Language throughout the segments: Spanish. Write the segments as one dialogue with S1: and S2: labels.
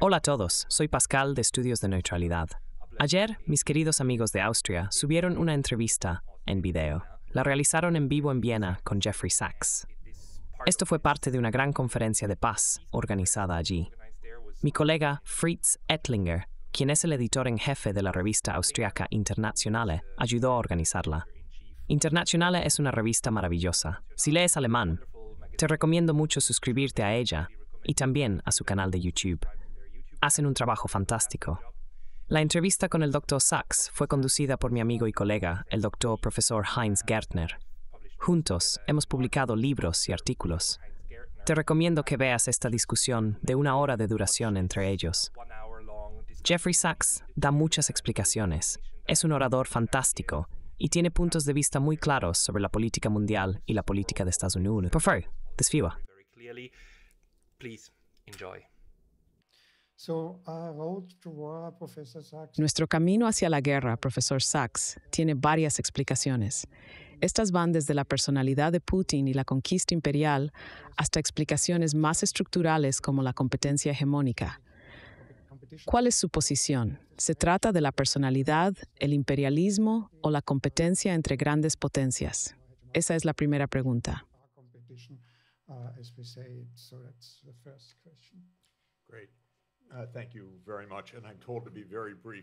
S1: Hola a todos, soy Pascal de Estudios de Neutralidad. Ayer, mis queridos amigos de Austria subieron una entrevista en video. La realizaron en vivo en Viena con Jeffrey Sachs. Esto fue parte de una gran conferencia de paz organizada allí. Mi colega Fritz Ettlinger, quien es el editor en jefe de la revista austriaca Internationale, ayudó a organizarla. Internationale es una revista maravillosa. Si lees alemán, te recomiendo mucho suscribirte a ella y también a su canal de YouTube. Hacen un trabajo fantástico. La entrevista con el Dr. Sachs fue conducida por mi amigo y colega, el Dr. Profesor Heinz Gertner. Juntos hemos publicado libros y artículos. Te recomiendo que veas esta discusión de una hora de duración entre ellos. Jeffrey Sachs da muchas explicaciones, es un orador fantástico y tiene puntos de vista muy claros sobre la política mundial y la política de Estados Unidos.
S2: Nuestro camino hacia la guerra, profesor Sachs, tiene varias explicaciones. Estas van desde la personalidad de Putin y la conquista imperial hasta explicaciones más estructurales como la competencia hegemónica. ¿Cuál es su posición? ¿Se trata de la personalidad, el imperialismo o la competencia entre grandes potencias? Esa es la primera pregunta.
S3: Uh, as we say So that's the first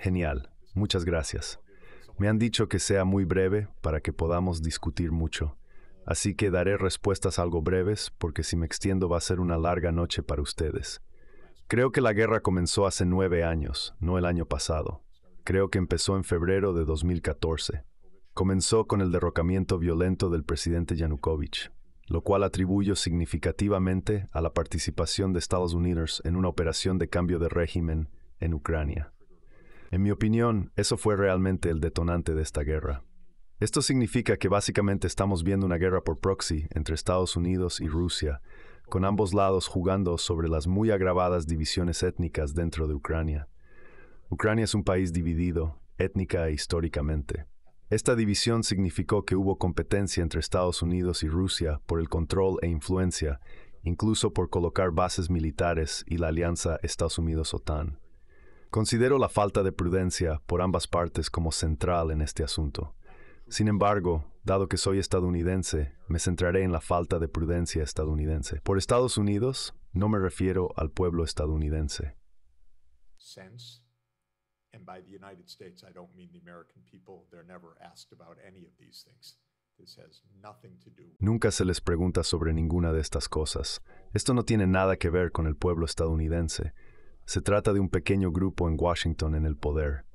S4: Genial. Muchas gracias. Me han dicho que sea muy breve para que podamos discutir mucho. Así que daré respuestas algo breves porque si me extiendo va a ser una larga noche para ustedes. Creo que la guerra comenzó hace nueve años, no el año pasado. Creo que empezó en febrero de 2014. Comenzó con el derrocamiento violento del presidente Yanukovych lo cual atribuyo significativamente a la participación de Estados Unidos en una operación de cambio de régimen en Ucrania. En mi opinión, eso fue realmente el detonante de esta guerra. Esto significa que básicamente estamos viendo una guerra por proxy entre Estados Unidos y Rusia, con ambos lados jugando sobre las muy agravadas divisiones étnicas dentro de Ucrania. Ucrania es un país dividido, étnica e históricamente. Esta división significó que hubo competencia entre Estados Unidos y Rusia por el control e influencia, incluso por colocar bases militares y la alianza Estados Unidos-OTAN. Considero la falta de prudencia por ambas partes como central en este asunto. Sin embargo, dado que soy estadounidense, me centraré en la falta de prudencia estadounidense. Por Estados Unidos, no me refiero al pueblo estadounidense. Nunca se les pregunta sobre ninguna de estas cosas. Esto no tiene nada que ver con el pueblo estadounidense. Se trata de un pequeño grupo en Washington en el poder.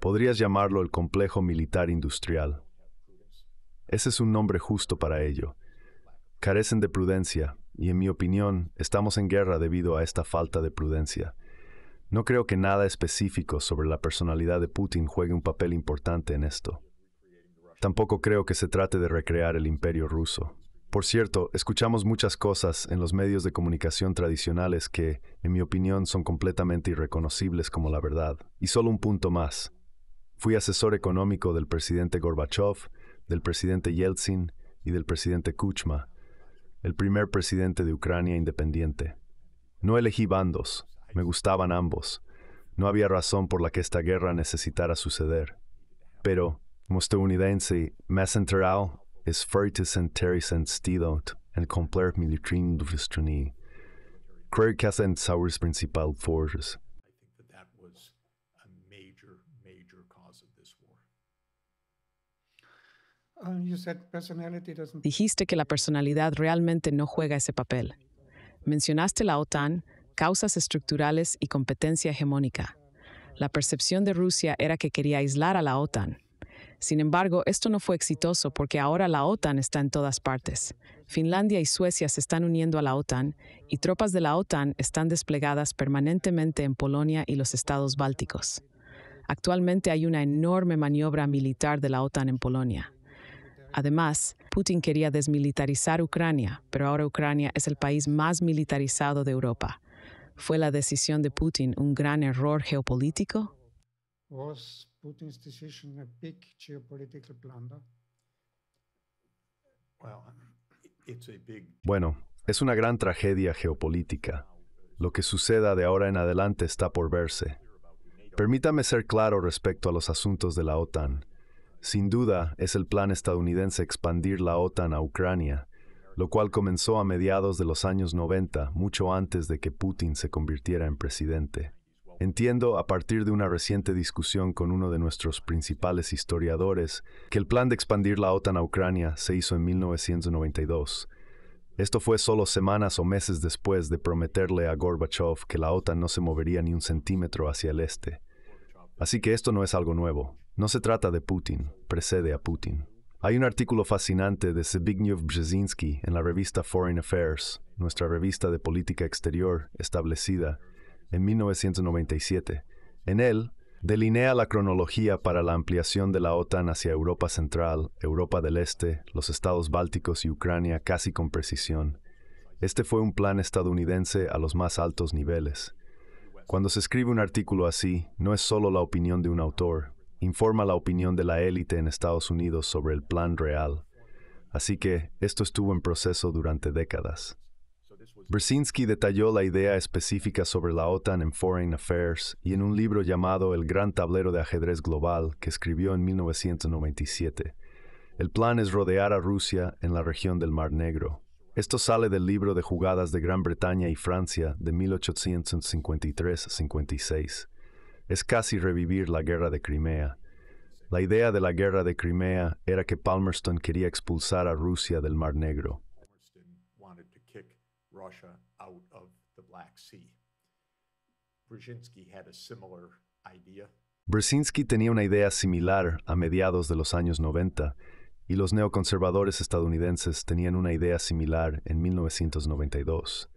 S4: Podrías llamarlo el complejo militar industrial. Ese es un nombre justo para ello. Carecen de prudencia, y en mi opinión, estamos en guerra debido a esta falta de prudencia. No creo que nada específico sobre la personalidad de Putin juegue un papel importante en esto. Tampoco creo que se trate de recrear el imperio ruso. Por cierto, escuchamos muchas cosas en los medios de comunicación tradicionales que, en mi opinión, son completamente irreconocibles como la verdad. Y solo un punto más. Fui asesor económico del presidente Gorbachev, del presidente Yeltsin y del presidente Kuchma, el primer presidente de Ucrania independiente. No elegí bandos, me gustaban ambos. No había razón por la que esta guerra necesitara suceder. Pero, como estadounidense, me central es fuertes en terris en completar en complejo militar industrial. Creo que hacen saures principal forces.
S3: Um,
S2: Dijiste que la personalidad realmente no juega ese papel. Mencionaste la OTAN, causas estructurales y competencia hegemónica. La percepción de Rusia era que quería aislar a la OTAN. Sin embargo, esto no fue exitoso porque ahora la OTAN está en todas partes. Finlandia y Suecia se están uniendo a la OTAN y tropas de la OTAN están desplegadas permanentemente en Polonia y los estados bálticos. Actualmente hay una enorme maniobra militar de la OTAN en Polonia. Además, Putin quería desmilitarizar Ucrania, pero ahora Ucrania es el país más militarizado de Europa. ¿Fue la decisión de Putin un gran error geopolítico?
S4: Bueno, es una gran tragedia geopolítica. Lo que suceda de ahora en adelante está por verse. Permítame ser claro respecto a los asuntos de la OTAN. Sin duda, es el plan estadounidense expandir la OTAN a Ucrania lo cual comenzó a mediados de los años 90, mucho antes de que Putin se convirtiera en presidente. Entiendo, a partir de una reciente discusión con uno de nuestros principales historiadores, que el plan de expandir la OTAN a Ucrania se hizo en 1992. Esto fue solo semanas o meses después de prometerle a Gorbachev que la OTAN no se movería ni un centímetro hacia el este. Así que esto no es algo nuevo. No se trata de Putin, precede a Putin. Hay un artículo fascinante de Zbigniew Brzezinski en la revista Foreign Affairs, nuestra revista de política exterior establecida en 1997. En él, delinea la cronología para la ampliación de la OTAN hacia Europa Central, Europa del Este, los estados bálticos y Ucrania casi con precisión. Este fue un plan estadounidense a los más altos niveles. Cuando se escribe un artículo así, no es solo la opinión de un autor, informa la opinión de la élite en Estados Unidos sobre el plan real. Así que esto estuvo en proceso durante décadas. Brzezinski detalló la idea específica sobre la OTAN en Foreign Affairs y en un libro llamado El Gran Tablero de Ajedrez Global que escribió en 1997. El plan es rodear a Rusia en la región del Mar Negro. Esto sale del libro de jugadas de Gran Bretaña y Francia de 1853-56. Es casi revivir la guerra de Crimea. La idea de la guerra de Crimea era que Palmerston quería expulsar a Rusia del Mar Negro. Brzezinski tenía una idea similar a mediados de los años 90 y los neoconservadores estadounidenses tenían una idea similar en 1992.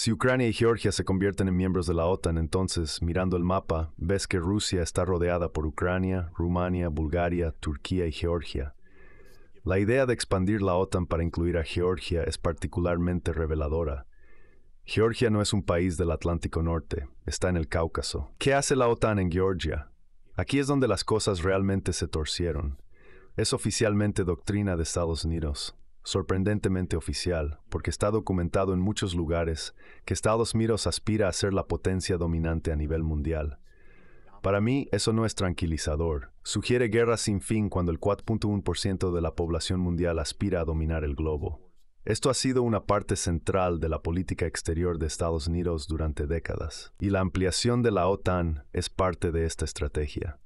S4: Si Ucrania y Georgia se convierten en miembros de la OTAN, entonces, mirando el mapa, ves que Rusia está rodeada por Ucrania, Rumania, Bulgaria, Turquía y Georgia. La idea de expandir la OTAN para incluir a Georgia es particularmente reveladora. Georgia no es un país del Atlántico Norte, está en el Cáucaso. ¿Qué hace la OTAN en Georgia? Aquí es donde las cosas realmente se torcieron. Es oficialmente doctrina de Estados Unidos sorprendentemente oficial, porque está documentado en muchos lugares que Estados Unidos aspira a ser la potencia dominante a nivel mundial. Para mí, eso no es tranquilizador. Sugiere guerra sin fin cuando el 4.1% de la población mundial aspira a dominar el globo. Esto ha sido una parte central de la política exterior de Estados Unidos durante décadas, y la ampliación de la OTAN es parte de esta estrategia.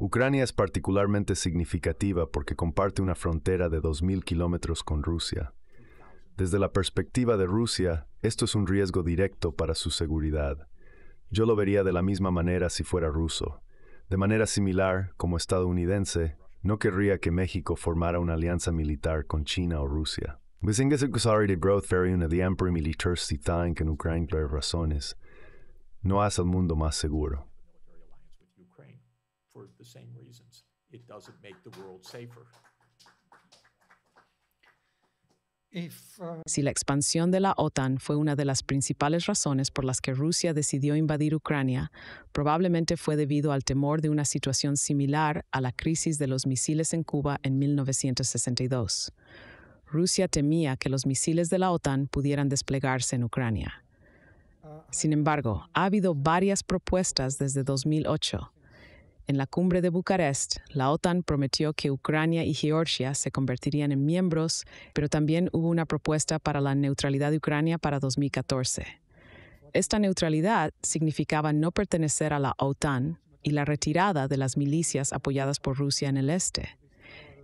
S4: Ucrania es particularmente significativa porque comparte una frontera de 2.000 kilómetros con Rusia. Desde la perspectiva de Rusia, esto es un riesgo directo para su seguridad. Yo lo vería de la misma manera si fuera ruso. De manera similar, como estadounidense, no querría que México formara una alianza militar con China o Rusia. No hace al mundo más seguro.
S2: Si la expansión de la OTAN fue una de las principales razones por las que Rusia decidió invadir Ucrania, probablemente fue debido al temor de una situación similar a la crisis de los misiles en Cuba en 1962. Rusia temía que los misiles de la OTAN pudieran desplegarse en Ucrania. Uh, Sin embargo, ha habido varias propuestas desde 2008 en la cumbre de Bucarest, la OTAN prometió que Ucrania y Georgia se convertirían en miembros, pero también hubo una propuesta para la neutralidad de Ucrania para 2014. Esta neutralidad significaba no pertenecer a la OTAN y la retirada de las milicias apoyadas por Rusia en el este.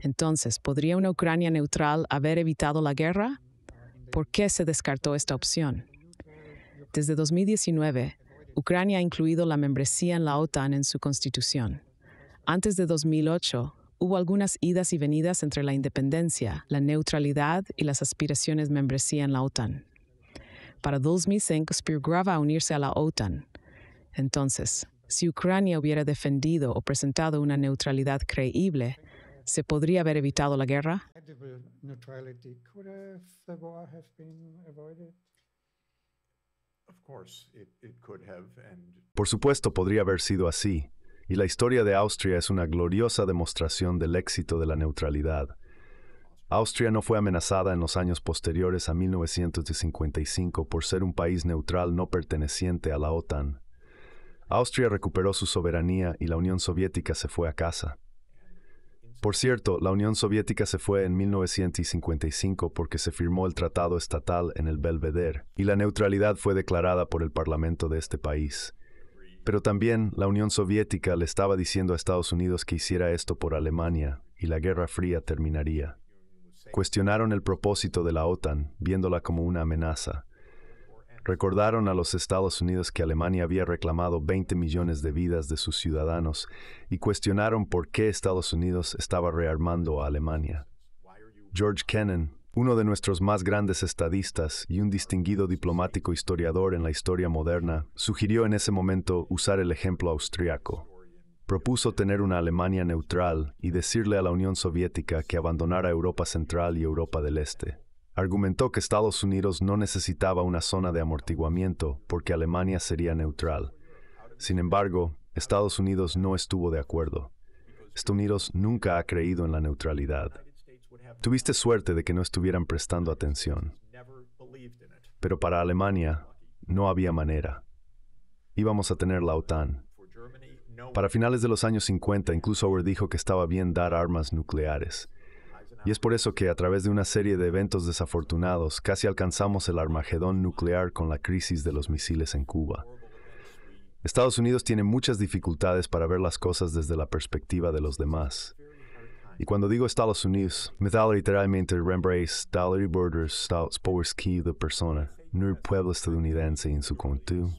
S2: Entonces, ¿podría una Ucrania neutral haber evitado la guerra? ¿Por qué se descartó esta opción? Desde 2019, Ucrania ha incluido la membresía en la OTAN en su constitución. Antes de 2008, hubo algunas idas y venidas entre la independencia, la neutralidad y las aspiraciones membresía en la OTAN. Para 2005 Spirgrava a unirse a la OTAN. Entonces, si Ucrania hubiera defendido o presentado una neutralidad creíble, ¿se podría haber evitado la guerra?
S4: Por supuesto, podría haber sido así, y la historia de Austria es una gloriosa demostración del éxito de la neutralidad. Austria no fue amenazada en los años posteriores a 1955 por ser un país neutral no perteneciente a la OTAN. Austria recuperó su soberanía y la Unión Soviética se fue a casa. Por cierto, la Unión Soviética se fue en 1955 porque se firmó el Tratado Estatal en el Belvedere y la neutralidad fue declarada por el Parlamento de este país. Pero también la Unión Soviética le estaba diciendo a Estados Unidos que hiciera esto por Alemania y la Guerra Fría terminaría. Cuestionaron el propósito de la OTAN, viéndola como una amenaza, Recordaron a los Estados Unidos que Alemania había reclamado 20 millones de vidas de sus ciudadanos y cuestionaron por qué Estados Unidos estaba rearmando a Alemania. George Kennan, uno de nuestros más grandes estadistas y un distinguido diplomático historiador en la historia moderna, sugirió en ese momento usar el ejemplo austriaco. Propuso tener una Alemania neutral y decirle a la Unión Soviética que abandonara Europa Central y Europa del Este argumentó que Estados Unidos no necesitaba una zona de amortiguamiento porque Alemania sería neutral. Sin embargo, Estados Unidos no estuvo de acuerdo. Estados Unidos nunca ha creído en la neutralidad. Tuviste suerte de que no estuvieran prestando atención. Pero para Alemania no había manera. Íbamos a tener la OTAN. Para finales de los años 50, incluso Auer dijo que estaba bien dar armas nucleares. Y es por eso que a través de una serie de eventos desafortunados casi alcanzamos el Armagedón nuclear con la crisis de los misiles en Cuba. Estados Unidos tiene muchas dificultades para ver las cosas desde la perspectiva de los demás. Y cuando digo Estados Unidos, me da literalmente Rembrace, Dollar Borders, Stouts, Key, The persona, no el pueblo estadounidense en su conjunto.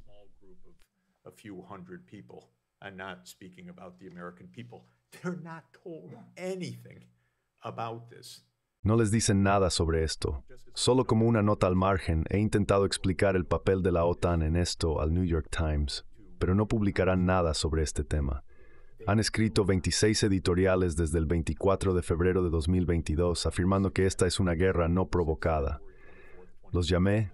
S4: No les dicen nada sobre esto. Solo como una nota al margen, he intentado explicar el papel de la OTAN en esto al New York Times, pero no publicarán nada sobre este tema. Han escrito 26 editoriales desde el 24 de febrero de 2022 afirmando que esta es una guerra no provocada. Los llamé,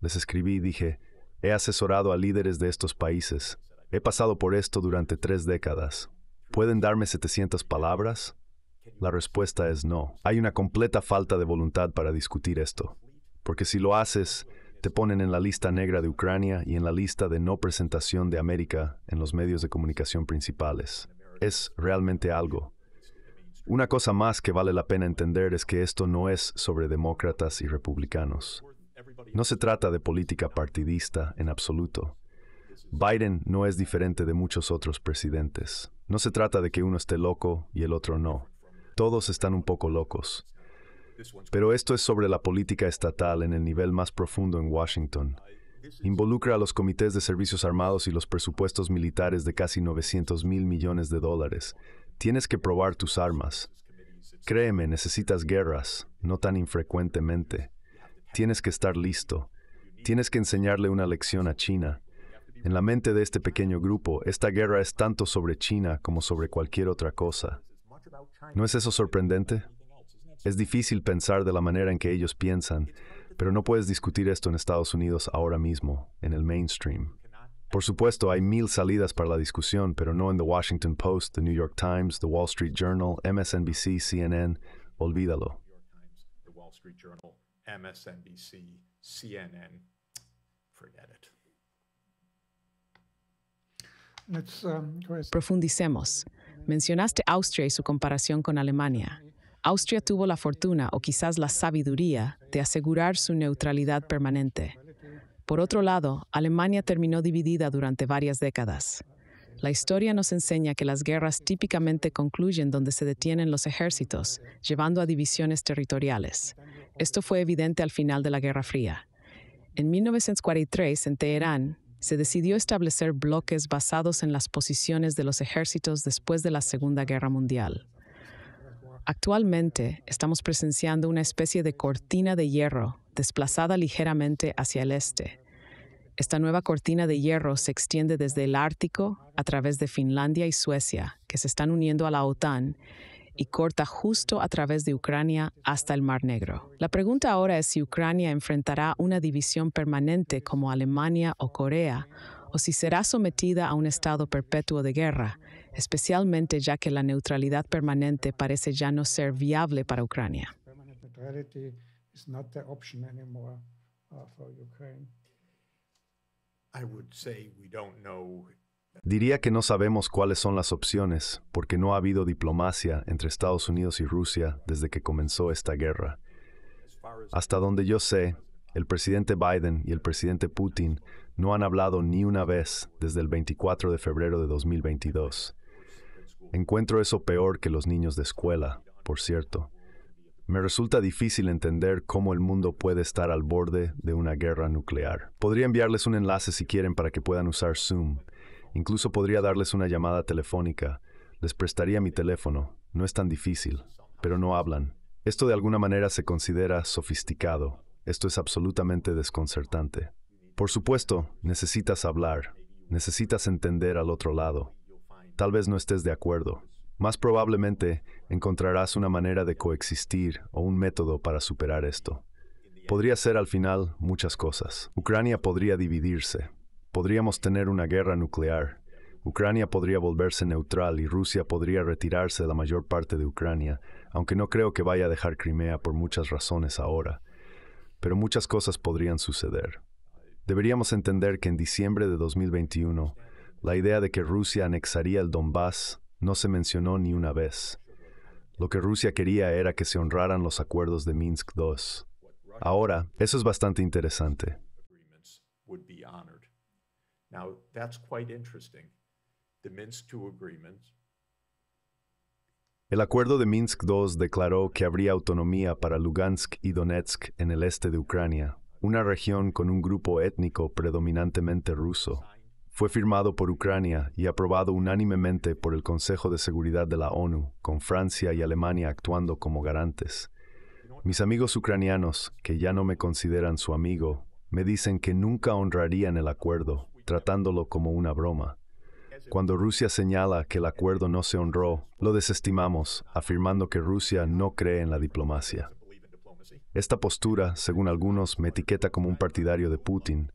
S4: les escribí y dije, he asesorado a líderes de estos países. He pasado por esto durante tres décadas. ¿Pueden darme 700 palabras? La respuesta es no. Hay una completa falta de voluntad para discutir esto. Porque si lo haces, te ponen en la lista negra de Ucrania y en la lista de no presentación de América en los medios de comunicación principales. Es realmente algo. Una cosa más que vale la pena entender es que esto no es sobre demócratas y republicanos. No se trata de política partidista en absoluto. Biden no es diferente de muchos otros presidentes. No se trata de que uno esté loco y el otro no. Todos están un poco locos. Pero esto es sobre la política estatal en el nivel más profundo en Washington. Involucra a los comités de servicios armados y los presupuestos militares de casi 900 mil millones de dólares. Tienes que probar tus armas. Créeme, necesitas guerras, no tan infrecuentemente. Tienes que estar listo. Tienes que enseñarle una lección a China. En la mente de este pequeño grupo, esta guerra es tanto sobre China como sobre cualquier otra cosa. ¿No es eso sorprendente? Es difícil pensar de la manera en que ellos piensan, pero no puedes discutir esto en Estados Unidos ahora mismo, en el mainstream. Por supuesto, hay mil salidas para la discusión, pero no en The Washington Post, The New York Times, The Wall Street Journal, MSNBC, CNN. Olvídalo.
S2: Profundicemos. Mencionaste Austria y su comparación con Alemania. Austria tuvo la fortuna o quizás la sabiduría de asegurar su neutralidad permanente. Por otro lado, Alemania terminó dividida durante varias décadas. La historia nos enseña que las guerras típicamente concluyen donde se detienen los ejércitos, llevando a divisiones territoriales. Esto fue evidente al final de la Guerra Fría. En 1943, en Teherán, se decidió establecer bloques basados en las posiciones de los ejércitos después de la Segunda Guerra Mundial. Actualmente estamos presenciando una especie de cortina de hierro desplazada ligeramente hacia el este. Esta nueva cortina de hierro se extiende desde el Ártico a través de Finlandia y Suecia, que se están uniendo a la OTAN, y corta justo a través de Ucrania hasta el Mar Negro. La pregunta ahora es si Ucrania enfrentará una división permanente como Alemania o Corea, o si será sometida a un estado perpetuo de guerra, especialmente ya que la neutralidad permanente parece ya no ser viable para Ucrania.
S3: Uh, I would say we don't
S4: know Diría que no sabemos cuáles son las opciones, porque no ha habido diplomacia entre Estados Unidos y Rusia desde que comenzó esta guerra. Hasta donde yo sé, el presidente Biden y el presidente Putin no han hablado ni una vez desde el 24 de febrero de 2022. Encuentro eso peor que los niños de escuela, por cierto. Me resulta difícil entender cómo el mundo puede estar al borde de una guerra nuclear. Podría enviarles un enlace si quieren para que puedan usar Zoom Incluso podría darles una llamada telefónica. Les prestaría mi teléfono. No es tan difícil, pero no hablan. Esto de alguna manera se considera sofisticado. Esto es absolutamente desconcertante. Por supuesto, necesitas hablar. Necesitas entender al otro lado. Tal vez no estés de acuerdo. Más probablemente encontrarás una manera de coexistir o un método para superar esto. Podría ser al final muchas cosas. Ucrania podría dividirse, Podríamos tener una guerra nuclear. Ucrania podría volverse neutral y Rusia podría retirarse de la mayor parte de Ucrania, aunque no creo que vaya a dejar Crimea por muchas razones ahora. Pero muchas cosas podrían suceder. Deberíamos entender que en diciembre de 2021, la idea de que Rusia anexaría el Donbass no se mencionó ni una vez. Lo que Rusia quería era que se honraran los acuerdos de Minsk II. Ahora, eso es bastante interesante.
S5: Now, that's quite interesting. The
S4: el acuerdo de Minsk II declaró que habría autonomía para Lugansk y Donetsk en el este de Ucrania, una región con un grupo étnico predominantemente ruso. Fue firmado por Ucrania y aprobado unánimemente por el Consejo de Seguridad de la ONU, con Francia y Alemania actuando como garantes. Mis amigos ucranianos, que ya no me consideran su amigo, me dicen que nunca honrarían el acuerdo, tratándolo como una broma. Cuando Rusia señala que el acuerdo no se honró, lo desestimamos, afirmando que Rusia no cree en la diplomacia. Esta postura, según algunos, me etiqueta como un partidario de Putin,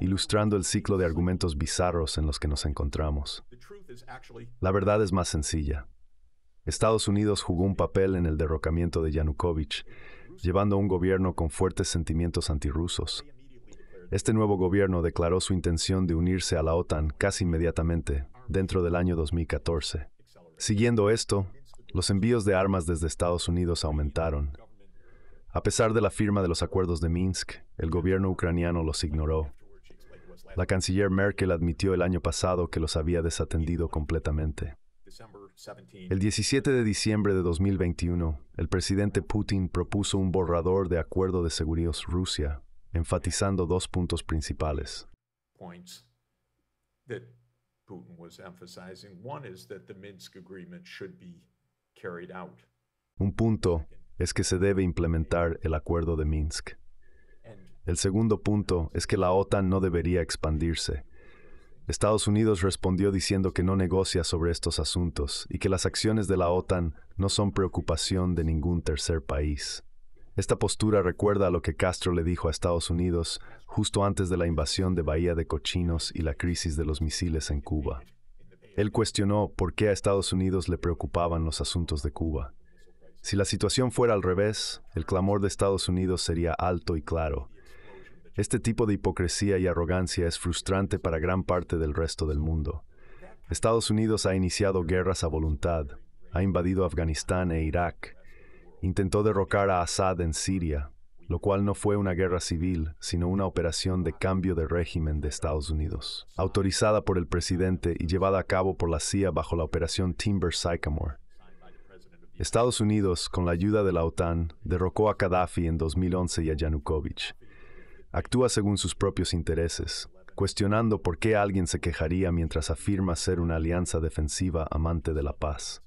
S4: ilustrando el ciclo de argumentos bizarros en los que nos encontramos. La verdad es más sencilla. Estados Unidos jugó un papel en el derrocamiento de Yanukovych, llevando a un gobierno con fuertes sentimientos antirrusos. Este nuevo gobierno declaró su intención de unirse a la OTAN casi inmediatamente, dentro del año 2014. Siguiendo esto, los envíos de armas desde Estados Unidos aumentaron. A pesar de la firma de los acuerdos de Minsk, el gobierno ucraniano los ignoró. La canciller Merkel admitió el año pasado que los había desatendido completamente. El 17 de diciembre de 2021, el presidente Putin propuso un borrador de acuerdo de seguridad Rusia enfatizando dos puntos principales. Un punto es que se debe implementar el acuerdo de Minsk. El segundo punto es que la OTAN no debería expandirse. Estados Unidos respondió diciendo que no negocia sobre estos asuntos y que las acciones de la OTAN no son preocupación de ningún tercer país. Esta postura recuerda a lo que Castro le dijo a Estados Unidos justo antes de la invasión de Bahía de Cochinos y la crisis de los misiles en Cuba. Él cuestionó por qué a Estados Unidos le preocupaban los asuntos de Cuba. Si la situación fuera al revés, el clamor de Estados Unidos sería alto y claro. Este tipo de hipocresía y arrogancia es frustrante para gran parte del resto del mundo. Estados Unidos ha iniciado guerras a voluntad, ha invadido Afganistán e Irak, Intentó derrocar a Assad en Siria, lo cual no fue una guerra civil, sino una operación de cambio de régimen de Estados Unidos, autorizada por el presidente y llevada a cabo por la CIA bajo la operación Timber Sycamore. Estados Unidos, con la ayuda de la OTAN, derrocó a Gaddafi en 2011 y a Yanukovych. Actúa según sus propios intereses, cuestionando por qué alguien se quejaría mientras afirma ser una alianza defensiva amante de la paz.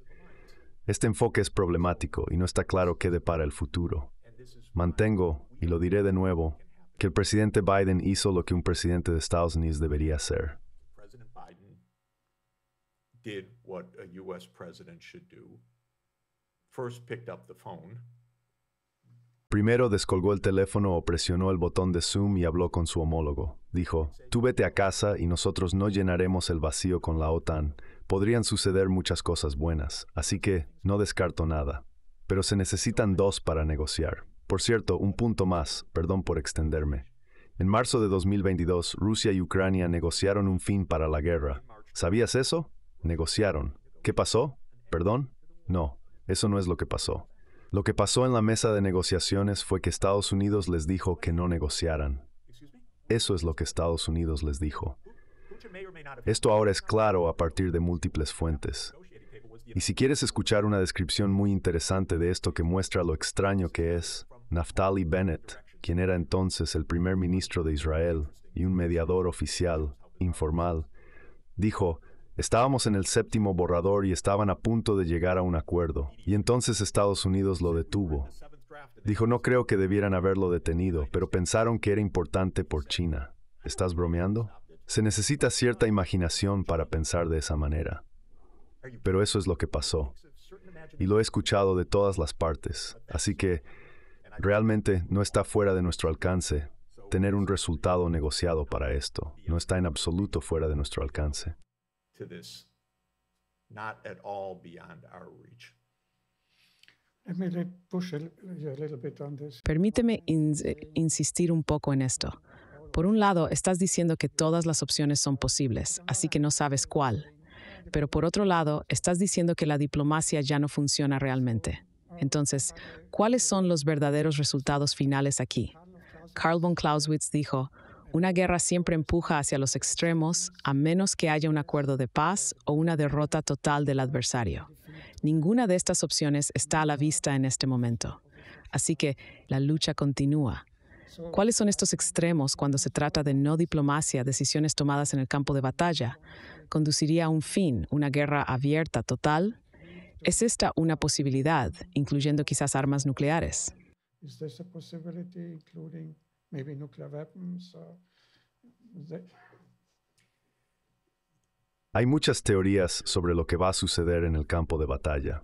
S4: Este enfoque es problemático y no está claro qué depara el futuro. Mantengo, y lo diré de nuevo, que el presidente Biden hizo lo que un presidente de Estados Unidos debería hacer. Primero descolgó el teléfono o presionó el botón de Zoom y habló con su homólogo. Dijo, tú vete a casa y nosotros no llenaremos el vacío con la OTAN podrían suceder muchas cosas buenas, así que no descarto nada. Pero se necesitan dos para negociar. Por cierto, un punto más, perdón por extenderme. En marzo de 2022, Rusia y Ucrania negociaron un fin para la guerra. ¿Sabías eso? Negociaron. ¿Qué pasó? ¿Perdón? No, eso no es lo que pasó. Lo que pasó en la mesa de negociaciones fue que Estados Unidos les dijo que no negociaran. Eso es lo que Estados Unidos les dijo. Esto ahora es claro a partir de múltiples fuentes. Y si quieres escuchar una descripción muy interesante de esto que muestra lo extraño que es, Naftali Bennett, quien era entonces el primer ministro de Israel y un mediador oficial, informal, dijo, Estábamos en el séptimo borrador y estaban a punto de llegar a un acuerdo, y entonces Estados Unidos lo detuvo. Dijo, no creo que debieran haberlo detenido, pero pensaron que era importante por China. ¿Estás bromeando? Se necesita cierta imaginación para pensar de esa manera. Pero eso es lo que pasó. Y lo he escuchado de todas las partes. Así que realmente no está fuera de nuestro alcance tener un resultado negociado para esto. No está en absoluto fuera de nuestro alcance.
S3: Permíteme insistir
S2: un poco en esto. Por un lado, estás diciendo que todas las opciones son posibles, así que no sabes cuál. Pero por otro lado, estás diciendo que la diplomacia ya no funciona realmente. Entonces, ¿cuáles son los verdaderos resultados finales aquí? Carl von Clausewitz dijo, una guerra siempre empuja hacia los extremos a menos que haya un acuerdo de paz o una derrota total del adversario. Ninguna de estas opciones está a la vista en este momento. Así que la lucha continúa ¿Cuáles son estos extremos cuando se trata de no diplomacia, decisiones tomadas en el campo de batalla? ¿Conduciría a un fin, una guerra abierta total? ¿Es esta una posibilidad, incluyendo quizás armas nucleares?
S4: Hay muchas teorías sobre lo que va a suceder en el campo de batalla.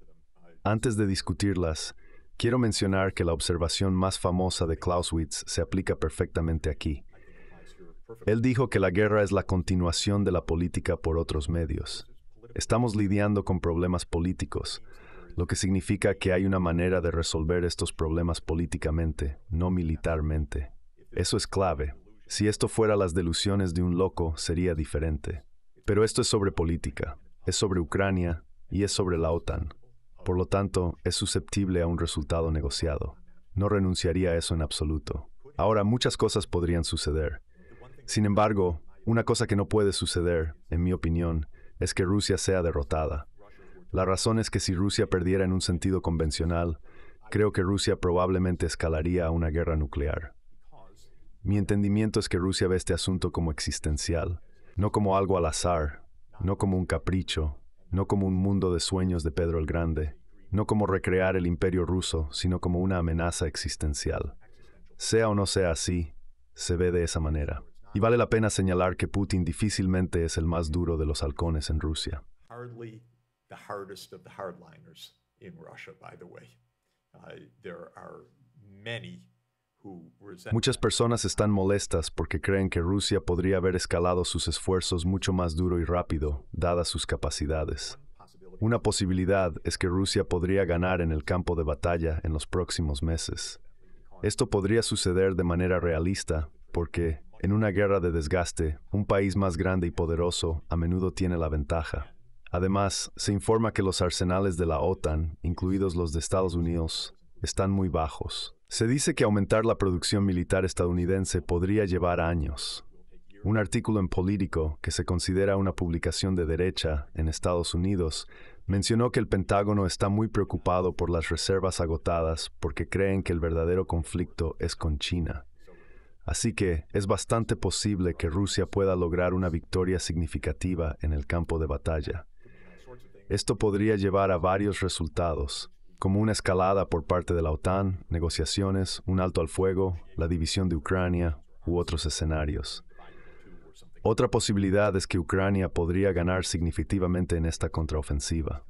S4: Antes de discutirlas, Quiero mencionar que la observación más famosa de Clausewitz se aplica perfectamente aquí. Él dijo que la guerra es la continuación de la política por otros medios. Estamos lidiando con problemas políticos, lo que significa que hay una manera de resolver estos problemas políticamente, no militarmente. Eso es clave. Si esto fuera las delusiones de un loco, sería diferente. Pero esto es sobre política, es sobre Ucrania y es sobre la OTAN. Por lo tanto, es susceptible a un resultado negociado. No renunciaría a eso en absoluto. Ahora, muchas cosas podrían suceder. Sin embargo, una cosa que no puede suceder, en mi opinión, es que Rusia sea derrotada. La razón es que si Rusia perdiera en un sentido convencional, creo que Rusia probablemente escalaría a una guerra nuclear. Mi entendimiento es que Rusia ve este asunto como existencial, no como algo al azar, no como un capricho, no como un mundo de sueños de Pedro el Grande, no como recrear el imperio ruso, sino como una amenaza existencial. Sea o no sea así, se ve de esa manera. Y vale la pena señalar que Putin difícilmente es el más duro de los halcones en Rusia. Muchas personas están molestas porque creen que Rusia podría haber escalado sus esfuerzos mucho más duro y rápido, dadas sus capacidades. Una posibilidad es que Rusia podría ganar en el campo de batalla en los próximos meses. Esto podría suceder de manera realista porque, en una guerra de desgaste, un país más grande y poderoso a menudo tiene la ventaja. Además, se informa que los arsenales de la OTAN, incluidos los de Estados Unidos, están muy bajos. Se dice que aumentar la producción militar estadounidense podría llevar años. Un artículo en Político, que se considera una publicación de derecha en Estados Unidos, Mencionó que el Pentágono está muy preocupado por las reservas agotadas porque creen que el verdadero conflicto es con China. Así que es bastante posible que Rusia pueda lograr una victoria significativa en el campo de batalla. Esto podría llevar a varios resultados, como una escalada por parte de la OTAN, negociaciones, un alto al fuego, la división de Ucrania u otros escenarios. Otra posibilidad es que Ucrania podría ganar significativamente en esta contraofensiva.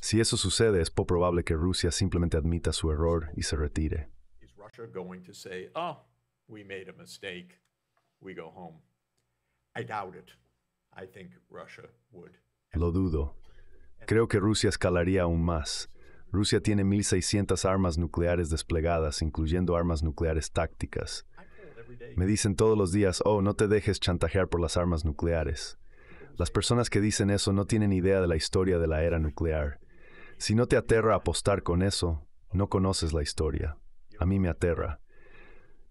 S4: Si eso sucede, es poco probable que Rusia simplemente admita su error y se retire. Lo dudo. Creo que Rusia escalaría aún más. Rusia tiene 1.600 armas nucleares desplegadas, incluyendo armas nucleares tácticas. Me dicen todos los días, oh, no te dejes chantajear por las armas nucleares. Las personas que dicen eso no tienen idea de la historia de la era nuclear. Si no te aterra apostar con eso, no conoces la historia. A mí me aterra.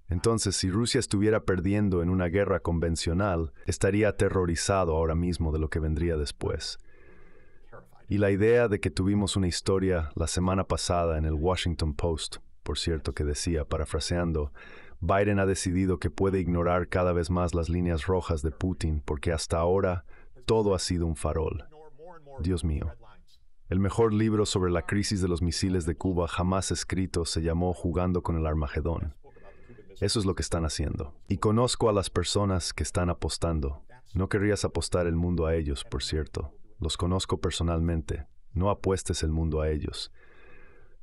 S4: Entonces, si Rusia estuviera perdiendo en una guerra convencional, estaría aterrorizado ahora mismo de lo que vendría después. Y la idea de que tuvimos una historia la semana pasada en el Washington Post, por cierto, que decía, parafraseando, Biden ha decidido que puede ignorar cada vez más las líneas rojas de Putin porque hasta ahora todo ha sido un farol. Dios mío. El mejor libro sobre la crisis de los misiles de Cuba jamás escrito se llamó Jugando con el Armagedón. Eso es lo que están haciendo. Y conozco a las personas que están apostando. No querrías apostar el mundo a ellos, por cierto. Los conozco personalmente. No apuestes el mundo a ellos.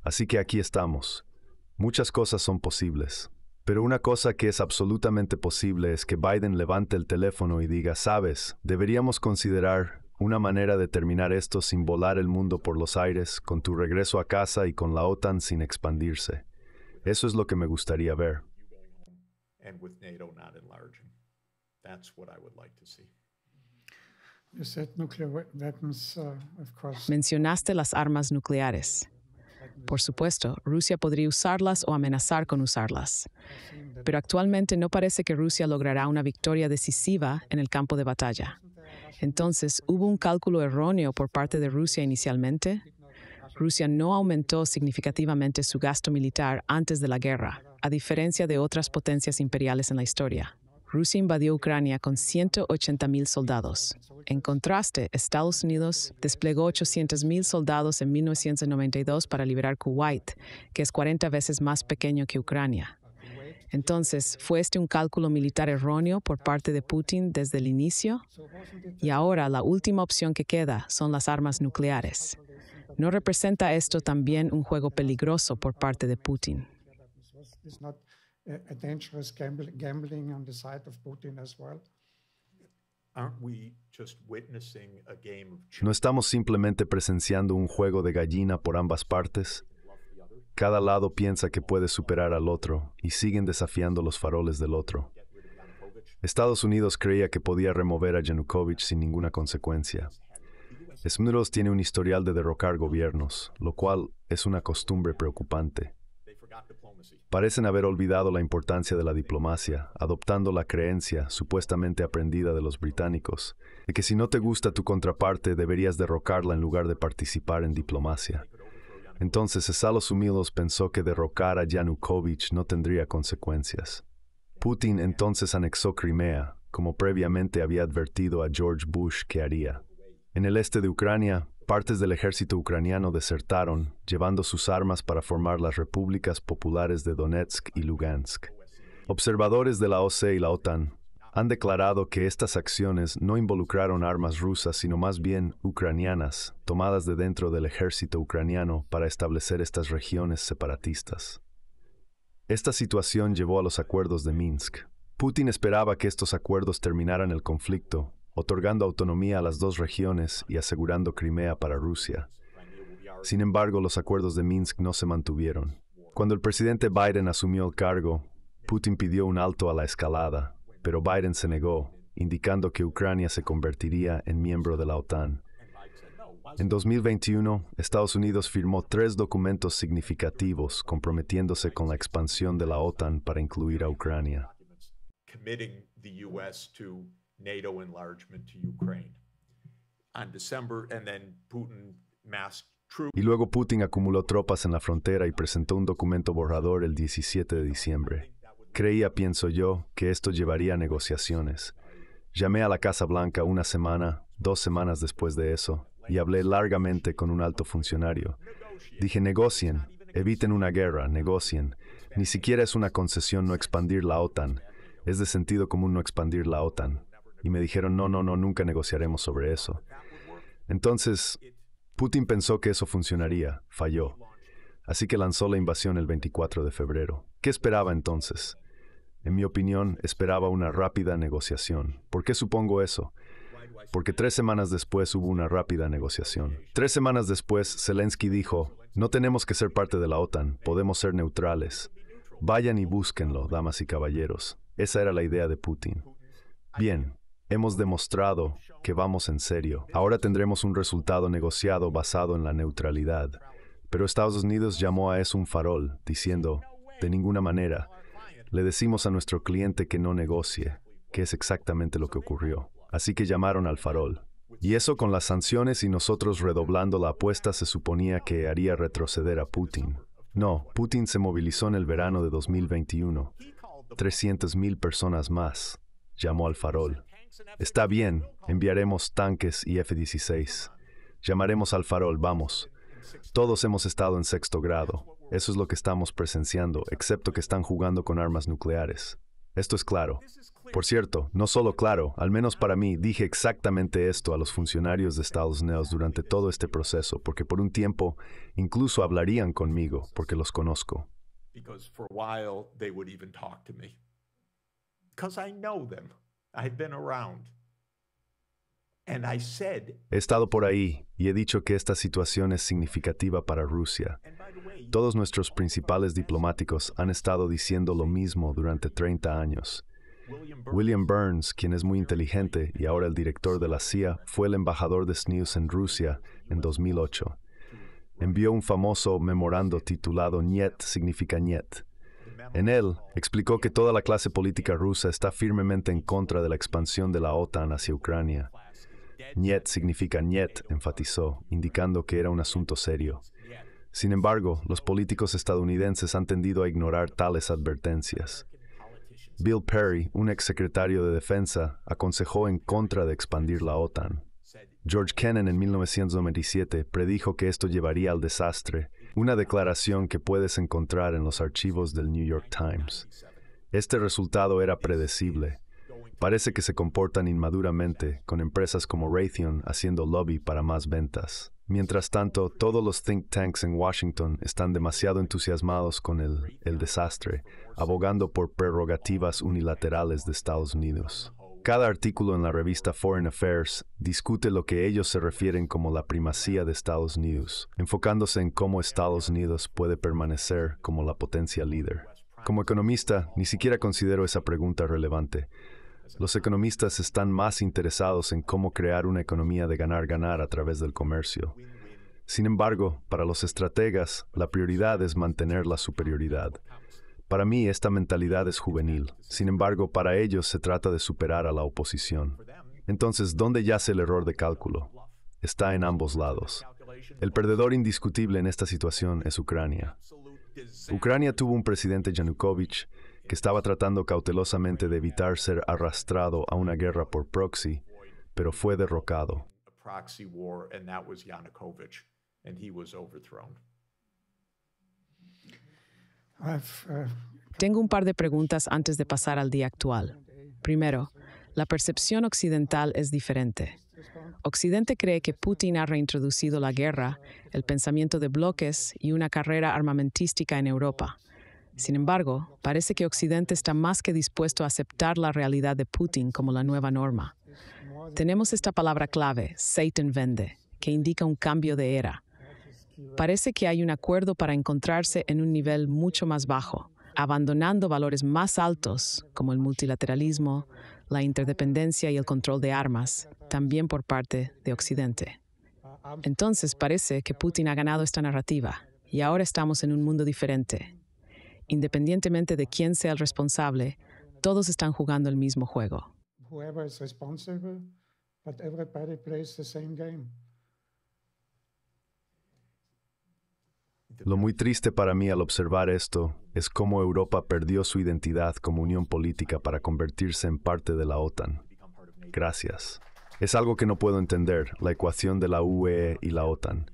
S4: Así que aquí estamos. Muchas cosas son posibles. Pero una cosa que es absolutamente posible es que Biden levante el teléfono y diga, sabes, deberíamos considerar una manera de terminar esto sin volar el mundo por los aires, con tu regreso a casa y con la OTAN sin expandirse. Eso es lo que me gustaría ver.
S3: Uh,
S2: Mencionaste las armas nucleares. Por supuesto, Rusia podría usarlas o amenazar con usarlas. Pero actualmente no parece que Rusia logrará una victoria decisiva en el campo de batalla. Entonces, ¿hubo un cálculo erróneo por parte de Rusia inicialmente? Rusia no aumentó significativamente su gasto militar antes de la guerra, a diferencia de otras potencias imperiales en la historia. Rusia invadió Ucrania con 180.000 soldados. En contraste, Estados Unidos desplegó 800.000 soldados en 1992 para liberar Kuwait, que es 40 veces más pequeño que Ucrania. Entonces, ¿fue este un cálculo militar erróneo por parte de Putin desde el inicio? Y ahora la última opción que queda son las armas nucleares. ¿No representa esto también un juego peligroso por parte de Putin?
S4: ¿No estamos simplemente presenciando un juego de gallina por ambas partes? Cada lado piensa que puede superar al otro y siguen desafiando los faroles del otro. Estados Unidos creía que podía remover a Yanukovych sin ninguna consecuencia. Smirnov tiene un historial de derrocar gobiernos, lo cual es una costumbre preocupante. Parecen haber olvidado la importancia de la diplomacia, adoptando la creencia, supuestamente aprendida de los británicos, de que si no te gusta tu contraparte deberías derrocarla en lugar de participar en diplomacia. Entonces los Unidos pensó que derrocar a Yanukovych no tendría consecuencias. Putin entonces anexó Crimea, como previamente había advertido a George Bush que haría. En el este de Ucrania, Partes del ejército ucraniano desertaron, llevando sus armas para formar las repúblicas populares de Donetsk y Lugansk. Observadores de la OCE y la OTAN han declarado que estas acciones no involucraron armas rusas, sino más bien ucranianas, tomadas de dentro del ejército ucraniano para establecer estas regiones separatistas. Esta situación llevó a los acuerdos de Minsk. Putin esperaba que estos acuerdos terminaran el conflicto, otorgando autonomía a las dos regiones y asegurando Crimea para Rusia. Sin embargo, los acuerdos de Minsk no se mantuvieron. Cuando el presidente Biden asumió el cargo, Putin pidió un alto a la escalada, pero Biden se negó, indicando que Ucrania se convertiría en miembro de la OTAN. En 2021, Estados Unidos firmó tres documentos significativos comprometiéndose con la expansión de la OTAN para incluir a Ucrania y luego Putin acumuló tropas en la frontera y presentó un documento borrador el 17 de diciembre. Creía, pienso yo, que esto llevaría a negociaciones. Llamé a la Casa Blanca una semana, dos semanas después de eso, y hablé largamente con un alto funcionario. Dije, negocien, eviten una guerra, negocien. Ni siquiera es una concesión no expandir la OTAN. Es de sentido común no expandir la OTAN. Y me dijeron, no, no, no, nunca negociaremos sobre eso. Entonces, Putin pensó que eso funcionaría, falló. Así que lanzó la invasión el 24 de febrero. ¿Qué esperaba entonces? En mi opinión, esperaba una rápida negociación. ¿Por qué supongo eso? Porque tres semanas después hubo una rápida negociación. Tres semanas después, Zelensky dijo, no tenemos que ser parte de la OTAN, podemos ser neutrales. Vayan y búsquenlo, damas y caballeros. Esa era la idea de Putin. Bien, Hemos demostrado que vamos en serio. Ahora tendremos un resultado negociado basado en la neutralidad. Pero Estados Unidos llamó a eso un farol, diciendo, de ninguna manera, le decimos a nuestro cliente que no negocie, que es exactamente lo que ocurrió. Así que llamaron al farol. Y eso con las sanciones y nosotros redoblando la apuesta se suponía que haría retroceder a Putin. No, Putin se movilizó en el verano de 2021. 300.000 personas más. Llamó al farol. Está bien, enviaremos tanques y F-16. Llamaremos al farol, vamos. Todos hemos estado en sexto grado. Eso es lo que estamos presenciando, excepto que están jugando con armas nucleares. Esto es claro. Por cierto, no solo claro, al menos para mí, dije exactamente esto a los funcionarios de Estados Unidos durante todo este proceso, porque por un tiempo incluso hablarían conmigo, porque los conozco. He estado por ahí y he dicho que esta situación es significativa para Rusia. Todos nuestros principales diplomáticos han estado diciendo lo mismo durante 30 años. William Burns, quien es muy inteligente y ahora el director de la CIA, fue el embajador de SNEWS en Rusia en 2008. Envió un famoso memorando titulado Niet significa Niet en él, explicó que toda la clase política rusa está firmemente en contra de la expansión de la OTAN hacia Ucrania. Niet significa niet, enfatizó, indicando que era un asunto serio. Sin embargo, los políticos estadounidenses han tendido a ignorar tales advertencias. Bill Perry, un exsecretario de Defensa, aconsejó en contra de expandir la OTAN. George Kennan en 1997 predijo que esto llevaría al desastre una declaración que puedes encontrar en los archivos del New York Times. Este resultado era predecible. Parece que se comportan inmaduramente, con empresas como Raytheon haciendo lobby para más ventas. Mientras tanto, todos los think tanks en Washington están demasiado entusiasmados con el, desastre, abogando por prerrogativas unilaterales de Estados Unidos. Cada artículo en la revista Foreign Affairs discute lo que ellos se refieren como la primacía de Estados Unidos, enfocándose en cómo Estados Unidos puede permanecer como la potencia líder. Como economista, ni siquiera considero esa pregunta relevante. Los economistas están más interesados en cómo crear una economía de ganar-ganar a través del comercio. Sin embargo, para los estrategas, la prioridad es mantener la superioridad. Para mí esta mentalidad es juvenil. Sin embargo, para ellos se trata de superar a la oposición. Entonces, ¿dónde yace el error de cálculo? Está en ambos lados. El perdedor indiscutible en esta situación es Ucrania. Ucrania tuvo un presidente Yanukovych que estaba tratando cautelosamente de evitar ser arrastrado a una guerra por proxy, pero fue derrocado.
S2: Uh, Tengo un par de preguntas antes de pasar al día actual. Primero, la percepción occidental es diferente. Occidente cree que Putin ha reintroducido la guerra, el pensamiento de bloques y una carrera armamentística en Europa. Sin embargo, parece que Occidente está más que dispuesto a aceptar la realidad de Putin como la nueva norma. Tenemos esta palabra clave, Satan vende, que indica un cambio de era, Parece que hay un acuerdo para encontrarse en un nivel mucho más bajo, abandonando valores más altos como el multilateralismo, la interdependencia y el control de armas, también por parte de Occidente. Entonces parece que Putin ha ganado esta narrativa y ahora estamos en un mundo diferente. Independientemente de quién sea el responsable, todos están jugando el mismo juego.
S4: Lo muy triste para mí al observar esto es cómo Europa perdió su identidad como unión política para convertirse en parte de la OTAN. Gracias. Es algo que no puedo entender, la ecuación de la UE e y la OTAN.